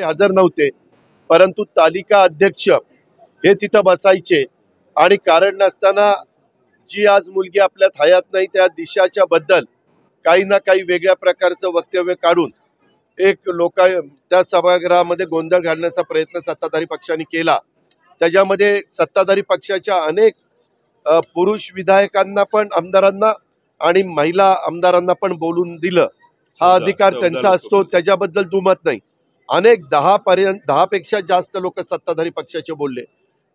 हजर नव्हते परंतु तालिका अध्यक्ष हे तिथं बसायचे आणि कारण नसताना जी आज मुलगी आपल्यात हयात नाही त्या दिशाच्या बद्दल काही ना काही वेगळ्या प्रकारचं वक्तव्य काढून एक लोक त्या सभागृहामध्ये गोंधळ घालण्याचा प्रयत्न सत्ताधारी पक्षाने केला त्याच्यामध्ये सत्ताधारी पक्षाच्या अनेक पुरुष विधायकांना पण आमदारांना आणि महिला आमदारांना पण बोलून दिलं हा अधिकार त्यांचा असतो त्याच्याबद्दल दुमत नाही अनेक दहापर्यंत दहापेक्षा जास्त लोक सत्ताधारी पक्षाचे बोलले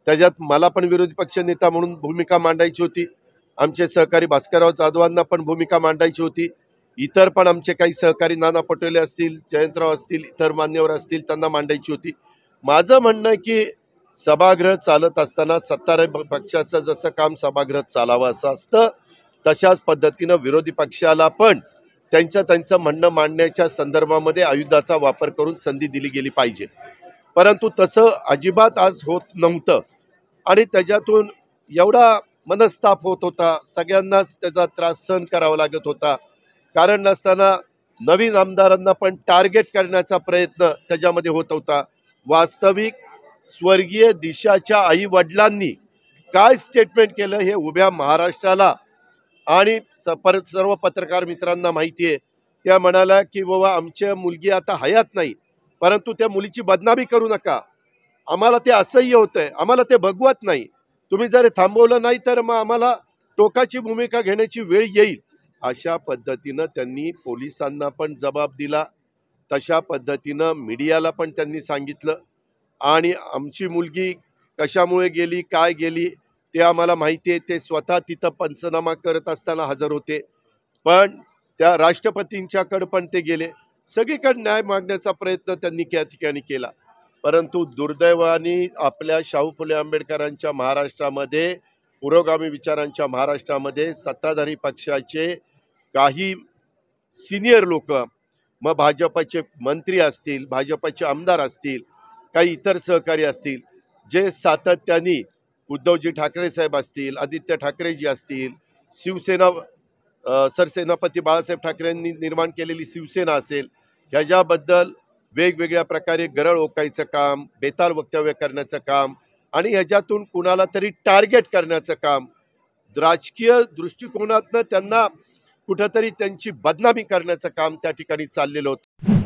त्याच्यात मला पण विरोधी पक्ष नेता म्हणून भूमिका मांडायची होती आमचे सहकारी भास्करराव जाधवांना पण भूमिका मांडायची होती इतर पण आमचे काही सहकारी नाना पटोले असतील जयंतराव असतील इतर मान्यवर असतील त्यांना मांडायची होती माझं म्हणणं आहे की सभागृह चालत असताना सत्ताधारी पक्षाचं जसं काम सभागृह चालावं असं असतं तशाच पद्धतीनं विरोधी पक्षाला पण त्यांच्या त्यांचं म्हणणं मांडण्याच्या संदर्भामध्ये आयुधाचा वापर करून संधी दिली गेली पाहिजे परंतु तसं अजिबात आज होत नव्हतं आणि त्याच्यातून एवढा मनस्ताप होत होता सगळ्यांनाच त्याचा त्रास सहन करावा लागत होता कारण नसताना नवीन आमदारांना पण टार्गेट करण्याचा प्रयत्न त्याच्यामध्ये होत होता वास्तविक स्वर्गीय दिशाच्या आई वडिलांनी काय स्टेटमेंट केलं हे उभ्या महाराष्ट्राला आणि परत सर्व पत्रकार मित्रांना माहिती आहे त्या म्हणाल्या की बाबा आमच्या मुलगी आता हयात नाही परंतु त्या मुलीची बदनामी करू नका आम्हाला ते असह्य आहे आम्हाला ते भगवत नाही तुम्ही जर थांबवलं नाही तर मग आम्हाला टोकाची भूमिका घेण्याची वेळ येईल अशा पद्धतीनं त्यांनी पोलिसांना पण जबाब दिला तशा पद्धतीनं मीडियाला पण त्यांनी सांगितलं आणि आमची मुलगी कशामुळे गेली काय गेली ते आम्हाला माहिती आहे ते स्वतः तिथं पंचनामा करत असताना हजर होते पण त्या राष्ट्रपतींच्याकडं पण ते गेले सगळीकडे न्याय मागण्याचा प्रयत्न त्यांनी त्या ठिकाणी केला परंतु दुर्दैवाने आपल्या शाहू फुले आंबेडकरांच्या महाराष्ट्रामध्ये पुरोगामी विचारांच्या महाराष्ट्रामध्ये सत्ताधारी पक्षाचे काही सिनियर लोक मग भाजपाचे मंत्री असतील भाजपाचे आमदार असतील काही इतर सहकारी असतील जे सातत्याने उद्धवजी ठाकरे साहेब असतील आदित्य ठाकरेजी असतील शिवसेना सरसेनापती बाळासाहेब ठाकरेंनी निर्माण केलेली शिवसेना असेल ह्याच्याबद्दल वेगवेगळ्या प्रकारे गरळ ओकायचं काम बेताल वक्तव्य करण्याचं काम आणि ह्याच्यातून कुणाला तरी टार्गेट करण्याचं काम राजकीय दृष्टिकोनातनं त्यांना कुठंतरी त्यांची बदनामी करण्याचं काम त्या ठिकाणी चाललेलं होतं